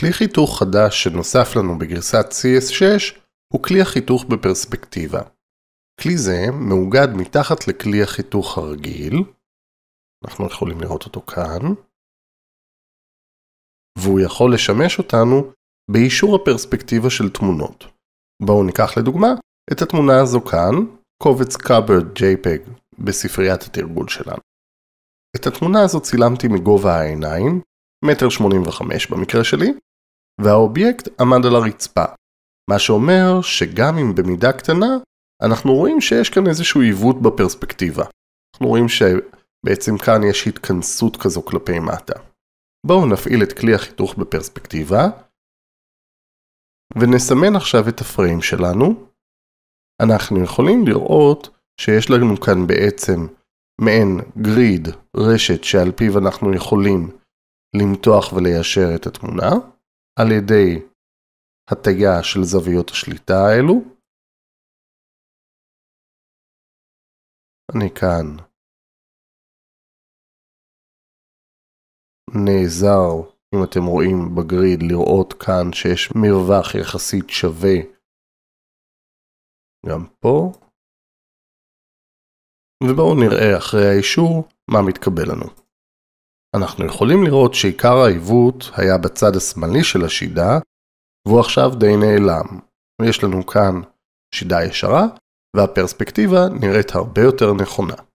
כלי חיתוך חדש שנוסף לנו בגרסת CS6 הוא כלי החיתוך בפרספקטיבה. כלי זה מאוגד מתחת לכלי החיתוך הרגיל, אנחנו יכולים לראות אותו כאן, והוא יכול לשמש אותנו באישור הפרספקטיבה של תמונות. בואו ניקח לדוגמה את התמונה הזו כאן, קובץ קאברד JPEG בספריית התרגול שלנו. את התמונה הזו צילמתי מגובה העיניים, 1.85 מטר במקרה שלי, והאובייקט עמד על הרצפה. מה שאומר שגם אם במידה קטנה, אנחנו רואים שיש כאן איזשהו עיוות בפרספקטיבה. אנחנו רואים שבעצם כאן יש התכנסות כזו כלפי מטה. בואו נפעיל את כלי החיתוך בפרספקטיבה, ונסמן עכשיו את הפריים שלנו. אנחנו יכולים לראות שיש לנו כאן בעצם מעין גריד, רשת שעל פיו אנחנו יכולים למתוח וליישר את התמונה. על ידי הטיה של זוויות השליטה האלו. אני כאן נעזר, אם אתם רואים בגריד, לראות כאן שיש מרווח יחסית שווה גם פה. ובואו נראה אחרי האישור מה מתקבל לנו. אנחנו יכולים לראות שעיקר העיוות היה בצד השמאלי של השידה, והוא עכשיו די נעלם. יש לנו כאן שידה ישרה, והפרספקטיבה נראית הרבה יותר נכונה.